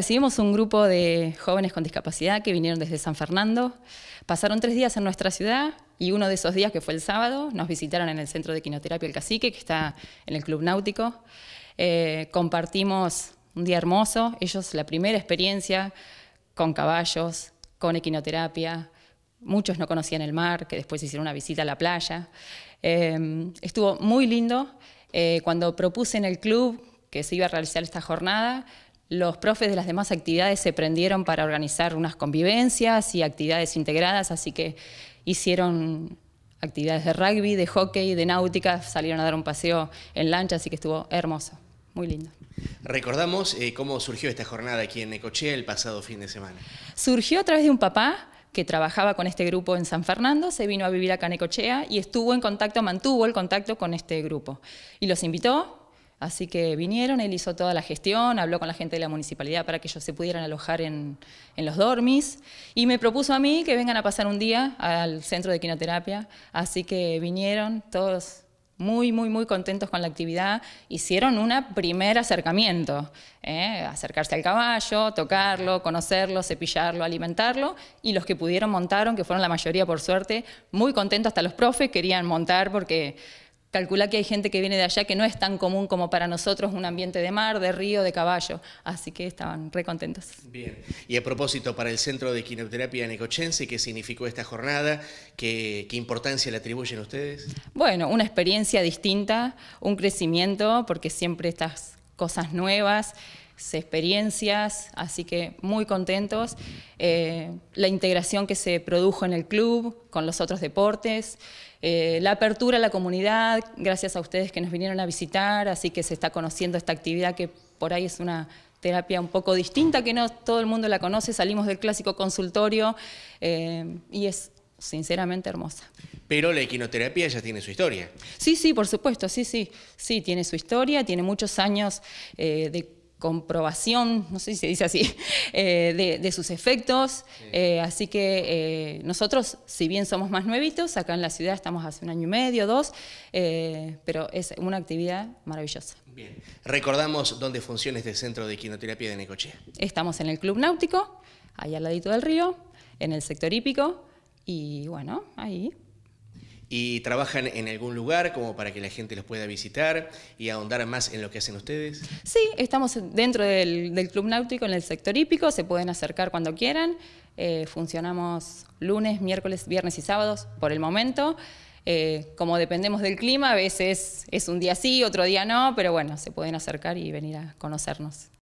Recibimos un grupo de jóvenes con discapacidad que vinieron desde San Fernando. Pasaron tres días en nuestra ciudad y uno de esos días, que fue el sábado, nos visitaron en el Centro de equinoterapia El Cacique, que está en el Club Náutico. Eh, compartimos un día hermoso, ellos la primera experiencia con caballos, con equinoterapia. Muchos no conocían el mar, que después hicieron una visita a la playa. Eh, estuvo muy lindo. Eh, cuando propuse en el club que se iba a realizar esta jornada, los profes de las demás actividades se prendieron para organizar unas convivencias y actividades integradas, así que hicieron actividades de rugby, de hockey, de náutica, salieron a dar un paseo en lancha, así que estuvo hermoso, muy lindo. Recordamos eh, cómo surgió esta jornada aquí en Necochea el pasado fin de semana. Surgió a través de un papá que trabajaba con este grupo en San Fernando, se vino a vivir acá a Necochea y estuvo en contacto, mantuvo el contacto con este grupo. Y los invitó Así que vinieron, él hizo toda la gestión, habló con la gente de la municipalidad para que ellos se pudieran alojar en, los dormis y me propuso a mí que vengan a pasar un día al centro de quinoterapia. Así que vinieron todos muy, muy, muy contentos con la actividad, hicieron un primer acercamiento, ¿eh? acercarse al caballo, tocarlo, conocerlo, cepillarlo, alimentarlo, y los que pudieron montaron, que fueron la mayoría por suerte, muy contentos hasta los profes, querían montar porque Calcula que hay gente que viene de allá que no es tan común como para nosotros un ambiente de mar, de río, de caballo. Así que estaban recontentos. contentos. Bien. Y a propósito, para el Centro de Quinoterapia Necochense, ¿qué significó esta jornada? ¿Qué, ¿Qué, importancia le atribuyen ustedes? Bueno, una experiencia distinta, un crecimiento, porque siempre estas cosas nuevas experiencias, así que muy contentos. Eh, la integración que se produjo en el club, con los otros deportes, eh, la apertura a la comunidad, gracias a ustedes que nos vinieron a visitar, así que se está conociendo esta actividad que por ahí es una terapia un poco distinta, que no todo el mundo la conoce, salimos del clásico consultorio eh, y es sinceramente hermosa. Pero la equinoterapia ya tiene su historia. Sí, sí, por supuesto, sí, sí, sí, tiene su historia, tiene muchos años de comprobación, no sé si se dice así, eh, de, sus efectos. Eh, así que eh, nosotros, si bien somos más nuevitos, acá en la ciudad estamos hace un año y medio, dos, pero es una actividad maravillosa. Bien, recordamos dónde funciona este centro de quinoterapia de Necochea. Estamos en el Club Náutico, ahí al ladito del río, en el sector hípico, y bueno, ahí y trabajan en algún lugar como para que la gente los pueda visitar y ahondar más en lo que hacen ustedes? Sí, estamos dentro del, Club Náutico, en el sector hípico, se pueden acercar cuando quieran. Eh, funcionamos lunes, miércoles, viernes y sábados por el momento. Eh, como dependemos del clima, a veces es un día sí, otro día no, pero bueno, se pueden acercar y venir a conocernos.